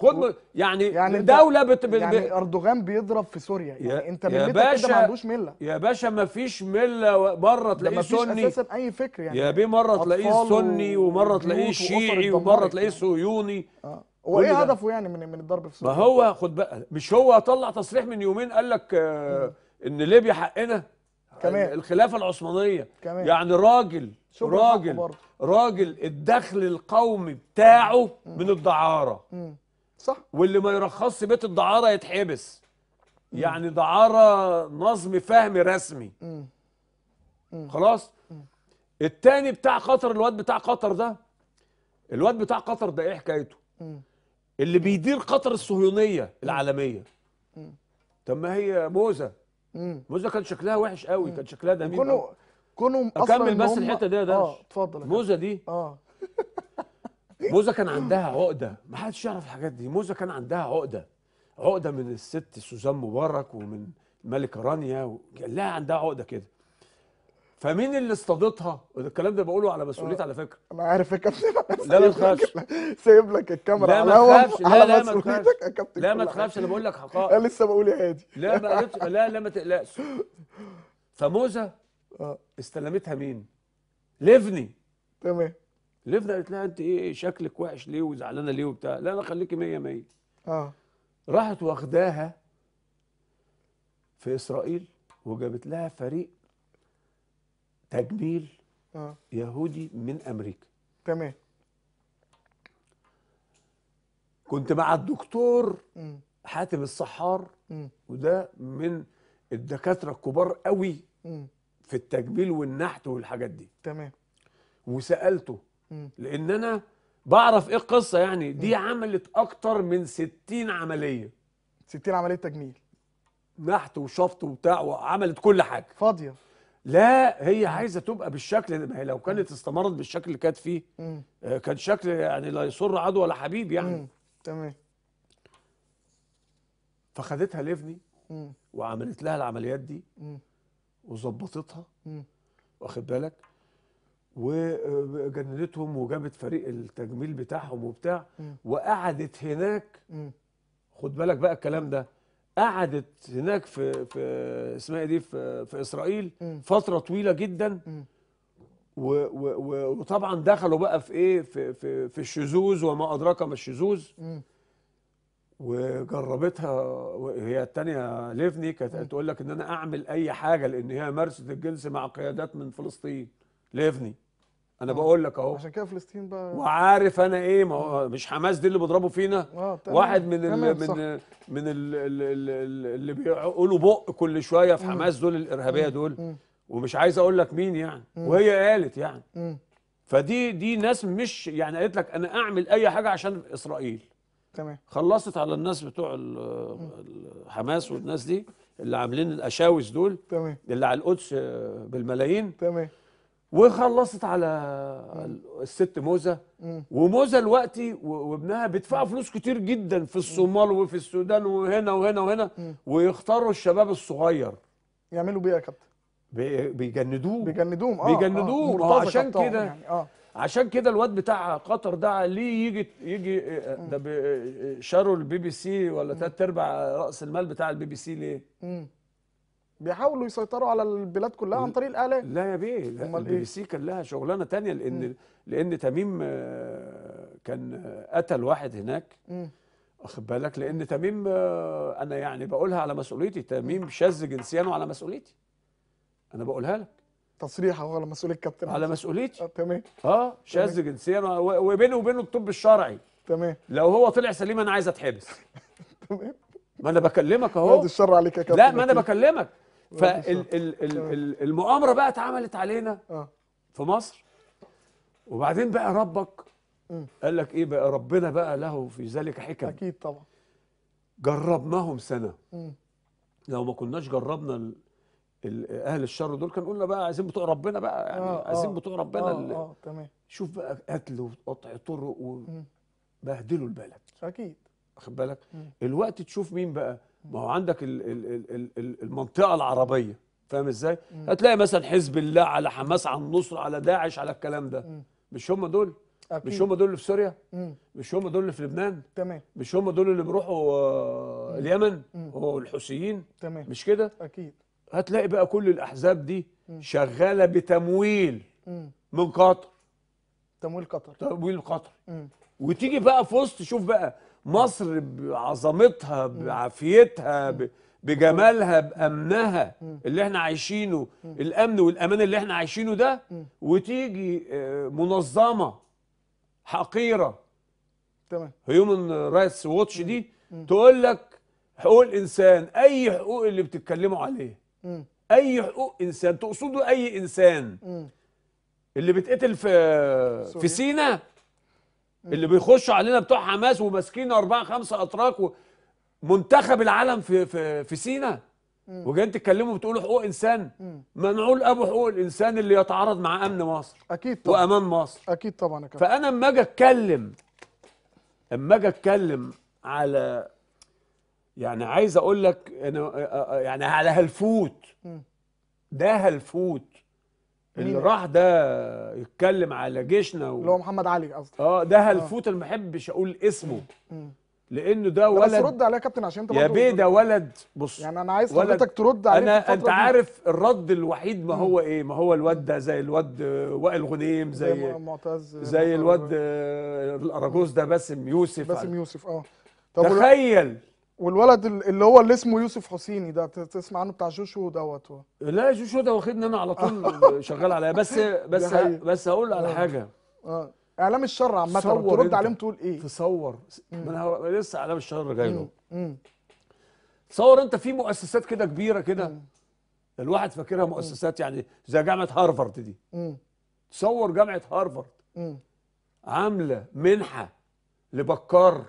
خد و... يعني, يعني دوله بت... يعني يعني اردوغان بيضرب في سوريا يعني يا... انت ملتك كده ما عندوش مله يا باشا ما فيش مله مره تلاقيه سني اساسا اي فكر يعني يا بيه مره تلاقيه سني ومره تلاقيه شيعي ومره تلاقيه صهيوني آه. هو ايه هدفه يعني من من الضرب في سوريا؟ ما هو خد بقى مش هو طلع تصريح من يومين قال لك آه ان ليبيا حقنا كمان الخلافه العثمانيه كمان يعني راجل راجل راجل الدخل القومي بتاعه من الدعاره مم. صح واللي ما يرخصش بيت الدعاره يتحبس مم. يعني دعاره نظم فهم رسمي مم. مم. خلاص التاني بتاع قطر الواد بتاع قطر ده الواد بتاع قطر ده ايه حكايته اللي بيدير قطر الصهيونيه العالميه طب ما هي موزه موزه كان شكلها وحش قوي كان شكلها دميم كونوا كونوا اصلا اكمل بس الحته دي يا درش اه اتفضل موزه دي اه موزه كان عندها عقده ما حدش يعرف الحاجات دي موزه كان عندها عقده عقده من الست سوزان مبارك ومن الملكه رانيا و... كان لها عندها عقده كده فمين اللي اصطادتها؟ الكلام ده بقوله على مسؤوليتي على فكره انا عارف يا كابتن لا ما تخافش سايب لك الكاميرا لا ما لا ما تخافش لا ما تخافش انا بقول لك حقائق انا لسه بقول يا هادي لا ما لا لا ما تقلقش فموزه آه. استلمتها مين؟ ليفني تمام اللي قالت لها انت ايه شكلك وحش ليه وزعلانه ليه وبتاع لا انا خليكي 100 100 اه راحت واخداها في اسرائيل وجابت لها فريق تجميل آه. يهودي من امريكا تمام كنت مع الدكتور م. حاتم الصحار م. وده من الدكاتره الكبار قوي م. في التجميل والنحت والحاجات دي تمام وسالته لان انا بعرف ايه القصه يعني دي عملت اكتر من 60 عمليه 60 عمليه تجميل نحت وشفط وبتاع وعملت كل حاجه فاضيه لا هي عايزه تبقى بالشكل ما هي لو كانت استمرت بالشكل اللي كانت فيه آه كان شكل يعني لا يسر عدو ولا حبيب يعني تمام فخدتها لابني وعملت لها العمليات دي وظبطتها واخد بالك وجندتهم وجابت فريق التجميل بتاعهم وبتاع وقعدت هناك خد بالك بقى الكلام ده قعدت هناك في في اسمها إيه دي في, في اسرائيل فتره طويله جدا و و وطبعا دخلوا بقى في ايه في في, في الشذوذ وما ادراك ما الشذوذ وجربتها هي الثانيه ليفني كانت تقول لك ان انا اعمل اي حاجه لان هي مارست الجنس مع قيادات من فلسطين ليفني انا أوه. بقول لك اهو عشان كده فلسطين بقى وعارف انا ايه ما هو مش حماس دي اللي بيضربوا فينا آه، واحد من الـ من الـ من الـ اللي بيقولوا بق كل شويه في حماس دول الارهابيه دول مم. ومش عايز اقول لك مين يعني مم. وهي قالت يعني مم. فدي دي ناس مش يعني قالت لك انا اعمل اي حاجه عشان اسرائيل تمام خلصت على الناس بتوع حماس والناس دي اللي عاملين الاشاوس دول تمام اللي على القدس بالملايين تمام وخلصت على الست موزه وموزه دلوقتي وابنها بيدفعوا فلوس كتير جدا في الصومال وفي السودان وهنا وهنا وهنا ويختاروا الشباب الصغير يعملوا بيه يا كابتن بيجندوه بيجندوهم اه بيجندوه آه عشان كده يعني آه. عشان كده الواد بتاع قطر ده ليه يجي يجي آه، آه، ده آه، شاروا البي بي سي ولا ثلاث ارباع راس المال بتاع البي بي سي ليه؟ مم. بيحاولوا يسيطروا على البلاد كلها عن طريق الاعلام لا يا بيه البي بي سي كان لها شغلانه ثانيه لان م. لان تميم آه، كان قتل واحد هناك واخد بالك لان تميم آه، انا يعني بقولها على مسؤوليتي تميم شاذ جنسيا وعلى مسؤوليتي انا بقولها لك تصريح على مسؤوليه كابتن على مسؤوليتي آه، تمام اه شاذ جنسيا وبينه وبينه الطب الشرعي تمام لو هو طلع سليم انا عايز اتحبس تمام ما انا بكلمك اهو الشر عليك يا كابتن لا ما انا بكلمك فالمؤامره بقى اتعملت علينا آه. في مصر وبعدين بقى ربك قال لك ايه بقى ربنا بقى له في ذلك حكم اكيد طبعا جربناهم سنه لو ما كناش جربنا اهل الشر دول كان قلنا بقى عايزين بتوع ربنا بقى يعني آه, آه. عايزين بتوع ربنا اه, اللي آه تمام شوف بقى قتل وقطع طرق وبهدلوا البلد اكيد واخد بالك الوقت تشوف مين بقى ما هو عندك الـ الـ الـ الـ المنطقه العربيه فاهم ازاي هتلاقي مثلا حزب الله على حماس على النصر على داعش على الكلام ده مم. مش هم دول أكيد. مش هم دول اللي في سوريا مم. مش هم دول اللي في لبنان تمام مش هم دول اللي بيروحوا آه، اليمن والحوثيين تمام مش كده اكيد هتلاقي بقى كل الاحزاب دي مم. شغاله بتمويل مم. من قطر تمويل قطر تمويل قطر مم. وتيجي بقى في وسط شوف بقى مصر بعظمتها بعافيتها بجمالها بامنها اللي احنا عايشينه الامن والامان اللي احنا عايشينه ده وتيجي آه، منظمه حقيره تمام هيومن رايتس ووتش دي تقول لك حقوق الانسان اي حقوق اللي بتتكلموا عليه اي حقوق انسان تقصدوا اي انسان اللي بيتقتل في في سينا اللي بيخشوا علينا بتوع حماس وماسكين اربعه خمسه اتراك و... منتخب العالم في في في سينا وجايين تتكلموا بتقولوا حقوق انسان منعول ابو حقوق الانسان اللي يتعارض مع امن مصر اكيد طبعا وامان مصر اكيد طبعا أكيد. فانا اما اجي اتكلم اما اجي اتكلم على يعني عايز اقول لك آه، آه، آه، يعني على هلفوت ده هلفوت اللي راح ده يتكلم على جيشنا و... اللي هو محمد علي قصدي اه ده آه. هلفوت آه. المحبش اقول اسمه مم. لانه ده ولد بس رد عليا يا كابتن عشان انت يا بيه ده ولد بص يعني انا عايز حضرتك ترد عليه انا انت عارف الرد الوحيد ما هو ايه ما هو الواد ده زي الواد وائل غنيم زي زي معتز زي الواد آه، الاراجوز ده باسم يوسف باسم يوسف اه تخيل والولد اللي هو اللي اسمه يوسف حسيني ده تسمع عنه بتاع جوشو دوت هو لا جوشو ده واخدني انا على طول شغال عليا بس بس آه. بس هقول على آه. حاجه اه اعلام الشر عامه ترد عليهم تقول ايه تصور ما انا لسه اعلام الشر جاي له تصور انت في مؤسسات كده كبيره كده الواحد فاكرها مؤسسات يعني زي جامعه هارفارد دي تصور جامعه هارفارد عامله منحه لبكار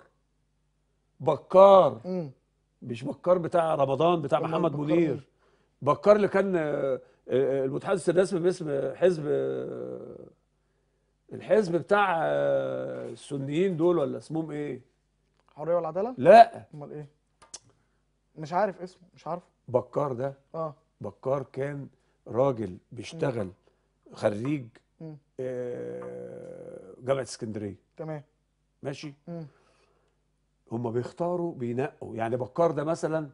بكار مم. مش بكار بتاع رمضان بتاع محمد منير بكار اللي كان آه، آه، المتحدث الرسمي باسم حزب آه، الحزب بتاع السنيين دول ولا اسمهم ايه؟ حريه والعداله؟ لا امال ايه؟ مش عارف اسمه مش عارفه بكار ده اه بكار كان راجل بيشتغل مم. خريج مم. جامعه اسكندريه تمام ماشي مم. هم بيختاروا بينقوا يعني بكار ده مثلا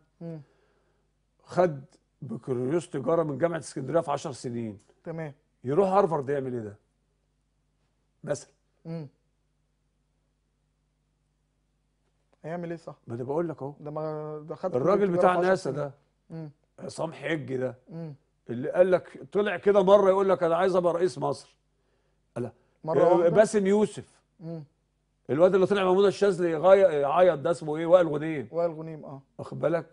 خد بكالوريوس تجاره من جامعه اسكندريه في 10 سنين تمام يروح هارفارد يعمل ايه ده مثلا امم هيعمل ايه صح ما انا بقول لك اهو ده ما ده خد الراجل بتاع ناسا ده امم عصام حجي ده مم. اللي قال لك طلع كده مره يقول لك انا عايز ابقى رئيس مصر قال مره آه، باسم يوسف مم. الواد اللي طلع محمود منى الشاذلي يعيط ده اسمه ايه وائل غنيم وائل غنيم اه واخد بالك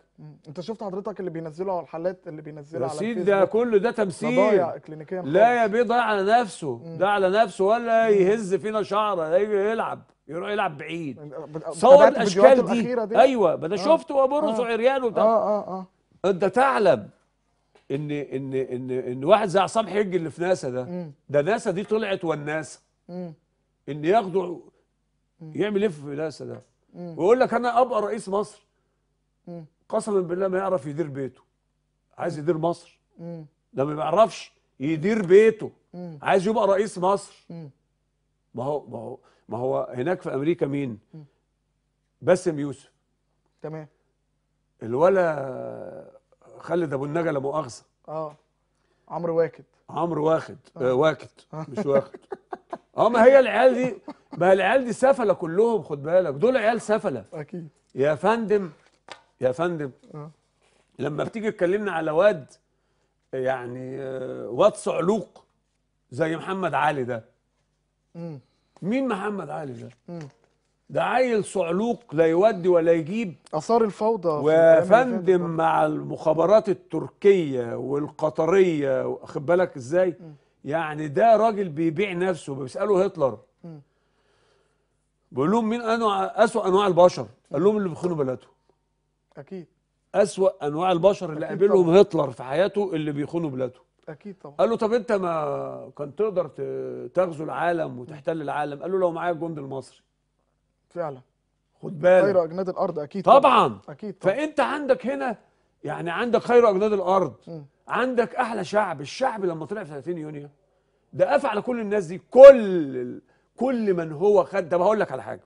انت شفت حضرتك اللي بينزله على الحالات اللي بينزله على الفيسبوك ده كل ده تمثيل ضايع اكلينيكيا لا يا بيه ضايع على نفسه ده على نفسه ولا يهز فينا شعره يجي يلعب يروح يلعب بعيد صور الاشكال دي, دي ايوه ما انا آه. شفته وابرز آه. وعريان وبتاع اه اه اه انت تعلم ان ان ان ان واحد زي عصام حج اللي في ناسا ده ده ناسا دي طلعت والناسا ان ياخدوا يعمل ايه في بلاسه ده ويقول لك انا ابقى رئيس مصر قسما بالله ما يعرف يدير بيته عايز يدير مصر ده ما بيعرفش يدير بيته عايز يبقى رئيس مصر ما هو ما هو ما هو هناك في امريكا مين باسم يوسف تمام الولا خالد ابو النجا لا مؤاخذه اه عمرو واكد عمرو واخد آه. آه واكد آه. مش واخد اه ما هي العيال دي ما العيال دي سفله كلهم خد بالك دول عيال سفله اكيد يا فندم يا فندم أه. لما بتيجي تكلمنا على واد يعني آه، واد صعلوق زي محمد علي ده مم. مين محمد علي ده؟ مم. ده عيل صعلوق لا يودي ولا يجيب اثار الفوضى وفندم مع المخابرات التركيه والقطريه واخد بالك ازاي؟ مم. يعني ده راجل بيبيع نفسه بيساله هتلر بيقول لهم مين انواع اسوء انواع البشر قال لهم اللي بيخونوا بلادهم اكيد اسوء انواع البشر اللي قابلهم هتلر في حياته اللي بيخونوا بلادهم اكيد طبعا قال له طب انت ما كان تقدر تغزو العالم وتحتل العالم قال له لو معايا الجند المصري فعلا خد بالك خير اجناد الارض اكيد طبعا, طبعا. اكيد طبعا. فانت عندك هنا يعني عندك خير اجناد الارض م. عندك احلى شعب الشعب لما طلع في 30 يونيو ده قفى على كل الناس دي كل كل من هو خد ده بقول لك على حاجه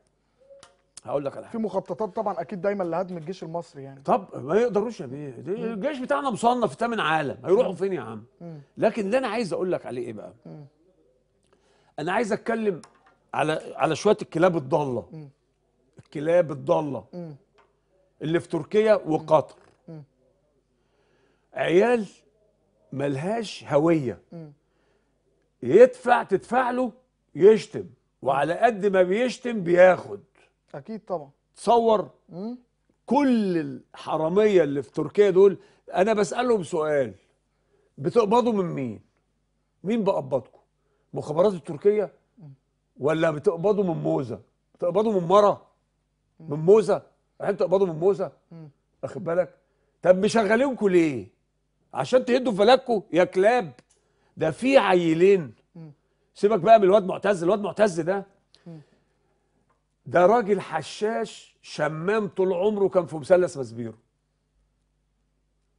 هقول لك على حاجه في مخططات طبعا اكيد دايما لهدم الجيش المصري يعني طب ما يقدروش يا بيه الجيش بتاعنا مصنف في ثامن عالم هيروحوا فين يا عم لكن اللي انا عايز اقول لك عليه ايه بقى انا عايز اتكلم على على شويه الكلاب الضاله الكلاب الضاله اللي في تركيا وقطر عيال ملهاش هويه يدفع تدفع له يشتم وعلى قد ما بيشتم بياخد اكيد طبعا تصور كل الحراميه اللي في تركيا دول انا بسالهم سؤال بتقبضوا من مين مين بقبضكم مخابرات التركيه ولا بتقبضوا من موزه بتقبضوا من مره من موزه عشان يعني تقبضوا من موزه واخد بالك طب مشغلينكم ليه عشان تهدوا فلكوا يا كلاب ده في عيلين سيبك بقى من الواد معتز الواد معتز ده ده راجل حشاش شمام طول عمره كان في مثلث مسبيرو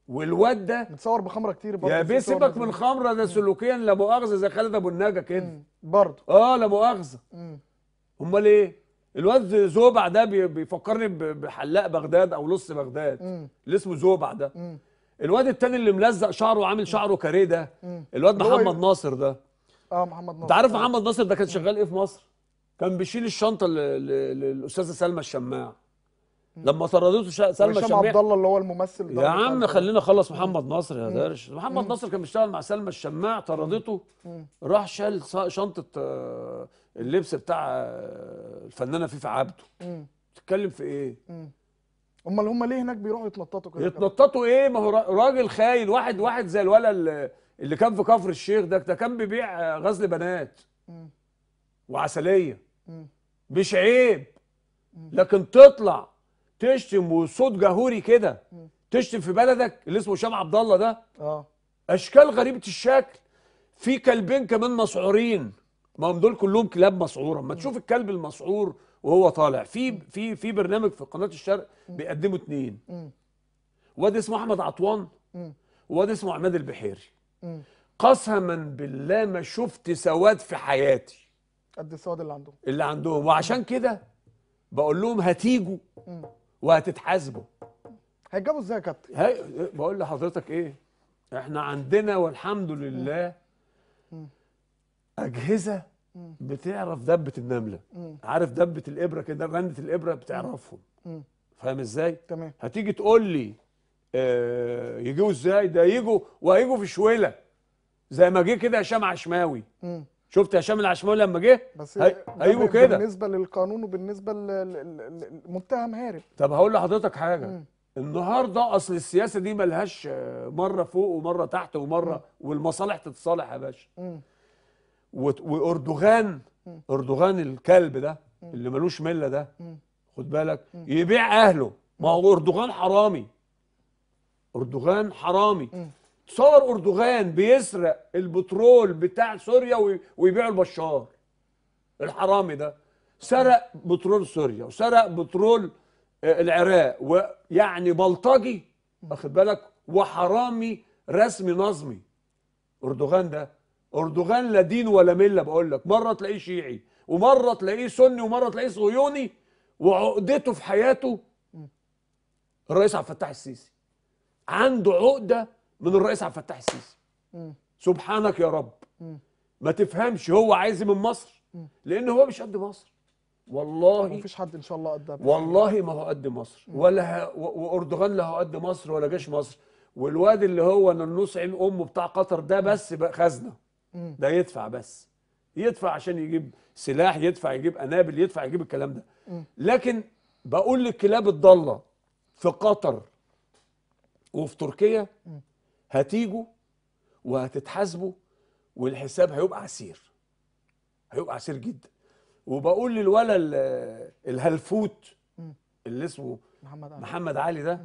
والواد ده متصور بخمره كتير برضه يا بيه سيبك من خمره ده سلوكيا لا مؤاخذه زي خالد ابو النجا كده برضه اه لا مؤاخذه امال ايه الواد زوبع ده بيفكرني بحلاق بغداد او لص بغداد اللي اسمه زوبع ده مم. الواد التاني اللي ملزق شعره وعامل شعره كاريه ده الواد محمد ناصر ده اه محمد ناصر انت عارف اه. محمد ناصر ده كان شغال ايه في مصر؟ كان بيشيل الشنطه للاستاذه سلمى الشماع لما طردته سلمى الشماع عبد الله اللي هو الممثل ده يا عم خلينا اخلص ايه. محمد ناصر يا درش محمد ناصر كان بيشتغل مع سلمى الشماع طردته راح شال شنطه آه، اللبس بتاع آه، الفنانه فيفا عبده تتكلم في ايه؟ امال هم ليه هناك بيروحوا يتنططوا كده يتنططوا ايه ما هو راجل خاين واحد واحد زي الولا اللي كان في كفر الشيخ ده ده كان بيبيع آه، غزل بنات وعسليه مش عيب لكن تطلع تشتم وصوت جهوري كده تشتم في بلدك اللي اسمه هشام عبد الله ده اه اشكال غريبه الشكل في كلبين كمان مسعورين ما هم دول كلهم كلاب مسعوره اما تشوف الكلب المسعور وهو طالع في في في برنامج في قناه الشرق بيقدموا اثنين واد اسمه احمد عطوان وواد اسمه عماد البحيري قسما بالله ما شفت سواد في حياتي قد السواد اللي عندهم اللي عندهم وعشان كده بقول لهم هتيجوا وهتتحاسبوا هيجابوا ازاي يا كابتن؟ هي... بقول لحضرتك ايه؟ احنا عندنا والحمد لله اجهزه بتعرف دبه النمله عارف دبه الابره كده رنه الابره بتعرفهم فاهم ازاي تمام هتيجي تقول لي آه يجوا ازاي ده يجوا وهيجوا في شويله زي ما جه كده هشام عشماوي شفت هشام العشماوي لما جه هيجوا كده بالنسبه للقانون وبالنسبه للمتهم هارب طب هقول لحضرتك حاجه مم. النهارده اصل السياسه دي ملهاش آه، مره فوق ومره تحت ومره مم. والمصالح تتصالح يا باشا واردوغان اردوغان الكلب ده اللي ملوش مله ده خد بالك يبيع اهله ما هو اردوغان حرامي اردوغان حرامي تصور اردوغان بيسرق البترول بتاع سوريا ويبيعه لبشار الحرامي ده سرق بترول سوريا وسرق بترول آه، العراق ويعني بلطجي واخد بالك وحرامي رسمي نظمي اردوغان ده اردوغان لا دين ولا مله بقول لك مره تلاقيه شيعي ومره تلاقيه سني ومره تلاقيه صهيوني وعقدته في حياته الرئيس عبد الفتاح السيسي عنده عقده من الرئيس عبد الفتاح السيسي سبحانك يا رب ما تفهمش هو عايز إيه من مصر لان هو مش قد مصر والله فيش حد ان شاء الله قد والله ما هو قد مصر ولا ه... واردوغان لا هو قد مصر ولا جيش مصر والواد اللي هو ننوس عين امه بتاع قطر ده بس خزنه ده يدفع بس يدفع عشان يجيب سلاح يدفع يجيب قنابل يدفع يجيب الكلام ده لكن بقول للكلاب الضاله في قطر وفي تركيا هتيجوا وهتتحاسبوا والحساب هيبقى عسير هيبقى عسير جدا وبقول للولا الهلفوت اللي اسمه محمد علي, محمد علي ده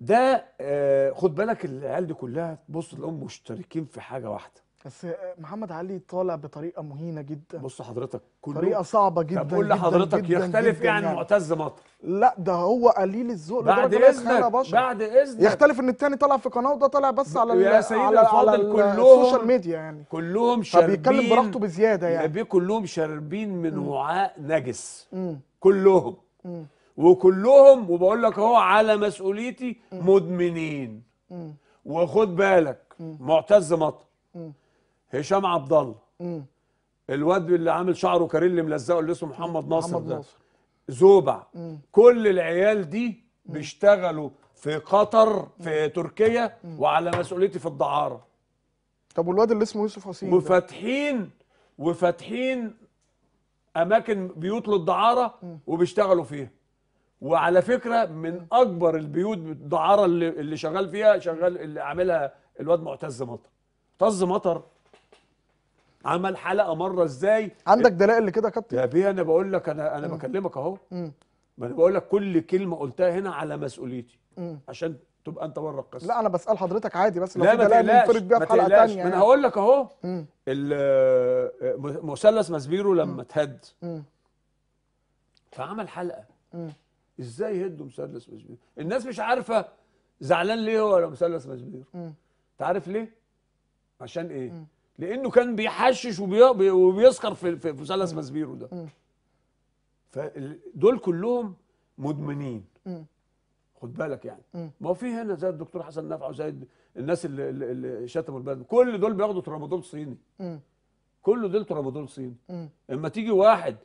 ده آه خد بالك العيال دي كلها تبص تلاقيهم مشتركين في حاجه واحده بس آه، محمد علي طالع بطريقه مهينه جدا بص حضرتك كله طريقه صعبه جدا طب قول لحضرتك جداً يختلف ايه عن يعني. معتز مطر لا ده هو قليل الذوق بعد اذنك بعد اذنك يختلف ان التاني طالع في قناه وده طالع بس على يا سيدي على, على كلهم السوشيال ميديا يعني كلهم شاربين فبيتكلم براحته بزياده يعني كلهم شاربين من وعاء نجس كلهم مم. وكلهم وبقول لك اهو على مسؤوليتي مدمنين وخد بالك معتز مطر هشام عبد الله الواد اللي عامل شعره كاريل اللي ملزقه اللي اسمه محمد ناصر ده زوبع كل العيال دي بيشتغلوا في قطر في مم. تركيا مم. وعلى مسؤوليتي في الدعاره طب والواد اللي اسمه يوسف وسيم وفاتحين وفاتحين اماكن بيوت للدعاره وبيشتغلوا فيها وعلى فكره من اكبر البيوت الدعاره اللي, اللي شغال فيها شغال اللي عاملها الواد معتز مطر معتز مطر عمل حلقه مره ازاي عندك دلائل كده يا كابتن يا بيه انا بقول لك انا انا م. بكلمك اهو ما انا بقول لك كل كلمه قلتها هنا على مسؤوليتي م. عشان تبقى انت بره القصه لا انا بسال حضرتك عادي بس لو لا في دلائل منفرد بيها في حلقه ثانيه ما انا يعني. هقول لك اهو آه، مثلث مسبيرو لما اتهد فعمل حلقه مم. ازاي هدوا مثلث مسبير الناس مش عارفه زعلان ليه هو مثلث مسبير انت عارف ليه عشان ايه لانه كان بيحشش وبيسخر في في مثلث مسبيرو ده فدول كلهم مدمنين م. خد بالك يعني ما هو في هنا زي الدكتور حسن نافع وزي الناس اللي, اللي شتموا البلد كل دول بياخدوا ترامادول صيني كل دول ترامادول صيني اما تيجي واحد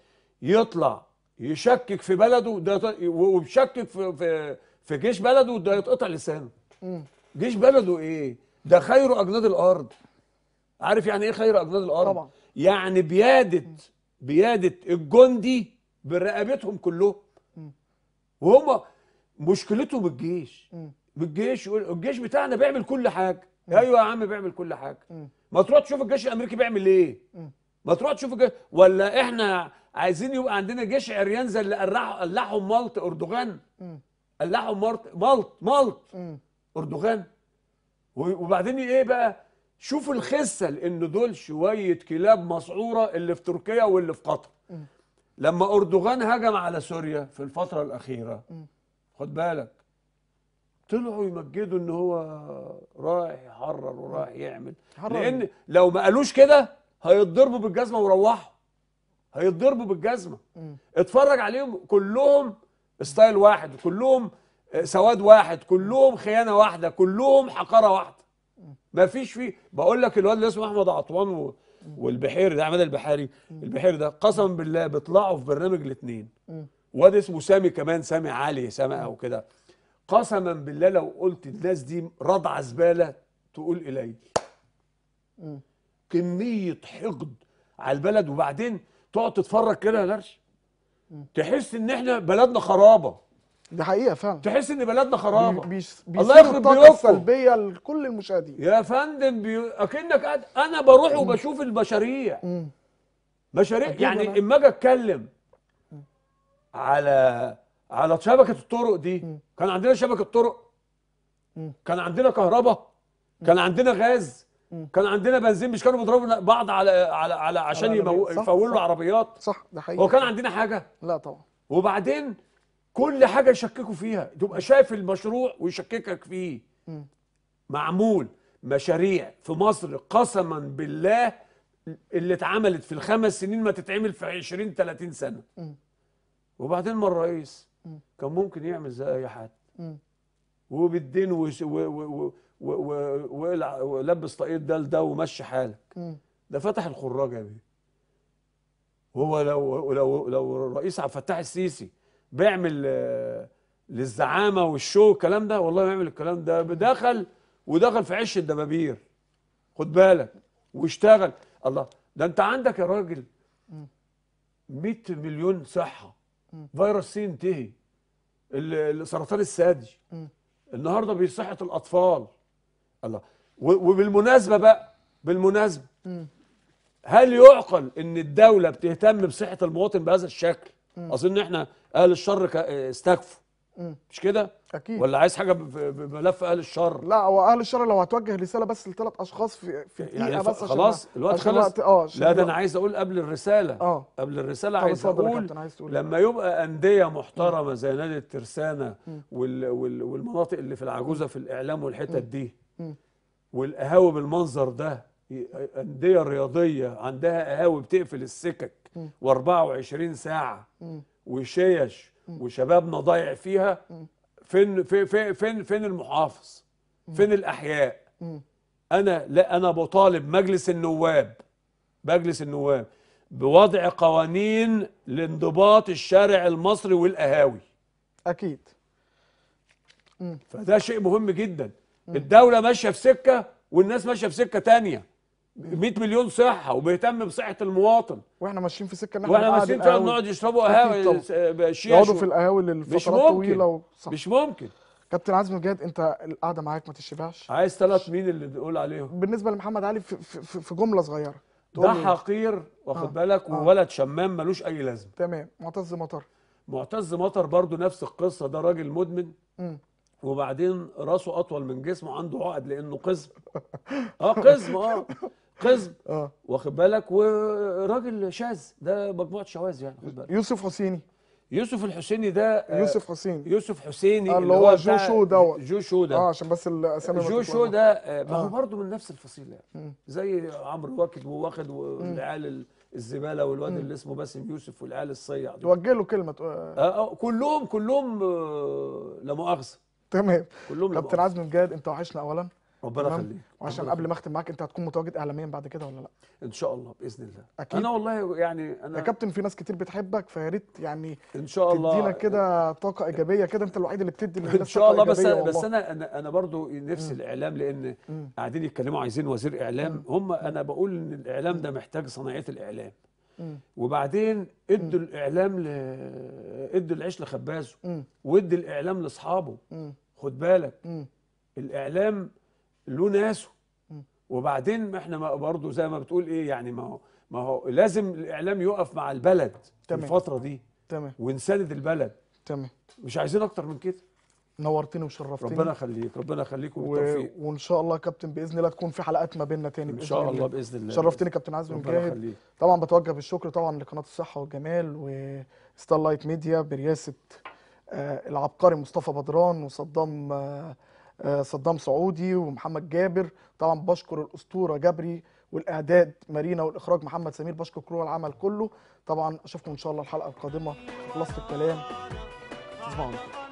يطلع يشكك في بلده ده وبشكك في في في جيش بلده ده يتقطع لسانه جيش بلده ايه ده خير اجناد الارض عارف يعني ايه خير اجناد الارض طبعا. يعني بياده بياده الجندي برقبتهم كلهم وهم مشكلتهم الجيش بالجيش الجيش بتاعنا بيعمل كل حاجه ايوه يا عم بيعمل كل حاجه ما تروح تشوف الجيش الامريكي بيعمل ايه ما تروح تشوف الجيش ولا احنا عايزين يبقى عندنا جيش عريان زي اللي قلعهم مالط اردوغان قلعهم مالط مالط مالط اردوغان وبعدين ايه بقى شوفوا الخسه لان دول شويه كلاب مسعوره اللي في تركيا واللي في قطر لما اردوغان هجم على سوريا في الفتره الاخيره خد بالك طلعوا يمجدوا ان هو رايح يحرر ورايح يعمل لان لو ما قالوش كده هيتضربوا بالجزمه وروحوا هيتضربوا بالجزمه اتفرج عليهم كلهم ستايل واحد كلهم آه، سواد واحد كلهم خيانه واحده كلهم حقاره واحده مفيش فيه بقول لك الواد اللي اسمه احمد عطوان و... والبحيري ده عماد البحاري البحيري ده قسم بالله بيطلعوا في برنامج الاثنين واد اسمه سامي كمان سامي علي سامي او كده قسما بالله لو قلت الناس دي رضع زباله تقول الي كميه حقد على البلد وبعدين تقعد تتفرج كده يا درش تحس ان احنا بلدنا خرابه ده حقيقه فعلا تحس ان بلدنا خرابه بيس بيس الله يخرب بيوتكم السلبيه لكل المشاهدين يا فندم بي... اكنك قاعد انا بروح وبشوف البشريه مشاريع يعني اما اجي اتكلم على على شبكه الطرق دي م. كان عندنا شبكه طرق كان عندنا كهرباء كان عندنا غاز كان عندنا بنزين مش كانوا بيضربوا بعض على على على عشان يفولوا عربيات صح ده حقيقي هو كان عندنا حاجه لا طبعا وبعدين كل حاجه يشككوا فيها تبقى شايف المشروع ويشككك فيه م. معمول مشاريع في مصر قسما بالله اللي اتعملت في الخمس سنين ما تتعمل في 20 30 سنه م. وبعدين ما الرئيس كان ممكن يعمل زي اي حد وبالدين و... و... و... ولبس طاقية ده لده ومشي حالك ده فتح الخراج يا بيه هو لو لو لو الرئيس عبد الفتاح السيسي بيعمل آه، للزعامه والشو الكلام ده والله ما يعمل الكلام ده دخل ودخل في عش الدبابير خد بالك واشتغل الله ده انت عندك يا راجل 100 مليون صحه فيروس سي ينتهي سرطان الثدي النهارده بصحه الاطفال الله وبالمناسبه بقى بالمناسبه م. هل يعقل ان الدوله بتهتم بصحه المواطن بهذا الشكل اظن احنا اهل الشر استكفوا مش كده اكيد ولا عايز حاجه بملف اهل الشر لا هو اهل الشر لو هتوجه رساله بس لثلاث اشخاص في في يعني دقيقه يعني بس خلاص الوقت خلص اه لا ده انا عايز اقول قبل الرساله اه قبل الرساله عايز اقول عايز تقول إيه؟ لما يبقى انديه محترمه زي نادي الترسانه وال وال والمناطق اللي في العجوزه في الاعلام والحتت دي والقهاوي بالمنظر ده الانديه الرياضيه عندها قهاوي بتقفل السكك و24 ساعه وشيش وشبابنا ضايع فيها فين فين فين فين المحافظ فين الاحياء انا لا انا بطالب مجلس النواب مجلس النواب بوضع قوانين لانضباط الشارع المصري والقهاوي اكيد فده شيء مهم جدا الدوله ماشيه في سكه والناس ماشيه في سكه تانية 100 مليون صحه وبيهتم بصحه المواطن واحنا ماشيين في سكه ان احنا واحنا ماشيين في نقعد يشربوا قهاوي شيش يقعدوا في القهاوي لفترات طويله و... صح. مش ممكن كابتن عزمي جاد انت القعده معاك ما تشبعش عايز ثلاث مين اللي نقول عليهم بالنسبه لمحمد علي في, في, في جمله صغيره ده حقير واخد آه. بالك آه. وولد شمام ملوش اي لازمه تمام معتز مطر معتز مطر برضو نفس القصه ده راجل مدمن م. وبعدين راسه اطول من جسمه عنده عقد لانه قزم اه قزم اه قزم اه واخد بالك وراجل شاذ ده مجموعه شواذ يعني خد بالك يوسف حسيني يوسف الحسيني ده آه، يوسف حسيني يوسف حسيني آه، اللي هو جو شو دوت جو شو ده اه عشان بس الاسامي جو شو ده آه، ما هو برضه من نفس الفصيله يعني زي عمرو واكد وواخد والعيال الزباله والواد اللي اسمه باسم يوسف والعيال الصيع توجه له كلمه آه, آه كلهم كلهم آه لا مؤاخذه تمام كلهم كابتن عزمي مجاهد انت وحشنا اولا ربنا يخليك وعشان قبل ما اختم معاك انت هتكون متواجد اعلاميا بعد كده ولا لا ان شاء الله باذن الله أكيد. انا والله يعني انا يا كابتن في ناس كتير بتحبك فيا ريت يعني ان شاء الله تدينا كده طاقه ايجابيه كده انت الوحيد اللي بتدي للناس ان شاء الله بس والله. بس انا انا انا برضو نفسي الاعلام لان قاعدين يتكلموا عايزين وزير اعلام هم انا بقول ان الاعلام ده محتاج صناعيه الاعلام وبعدين ادوا الاعلام ل... ادوا العيش لخبازه وادوا الاعلام لاصحابه خد بالك م. الاعلام له ناسه وبعدين ما احنا برضه زي ما بتقول ايه يعني ما هو ما هو لازم الاعلام يقف مع البلد تمام. الفتره دي تمام ونساند البلد تمام مش عايزين اكتر من كده نورتني وشرفتني ربنا يخليك ربنا يخليك وبالتوفيق و... وان شاء الله يا كابتن باذن الله تكون في حلقات ما بيننا تاني ان شاء الله باذن الله شرفتني كابتن عزمي مجاهد طبعا بتوجه بالشكر طبعا لقناه الصحه والجمال وستار لايت ميديا برئاسه آه، العبقري مصطفى بدران وصدام آه، آه، صدام سعودي ومحمد جابر طبعا بشكر الاسطوره جبري والاعداد مارينا والاخراج محمد سمير بشكر كل العمل كله طبعا اشوفكم ان شاء الله الحلقه القادمه خلصت الكلام تصبحوا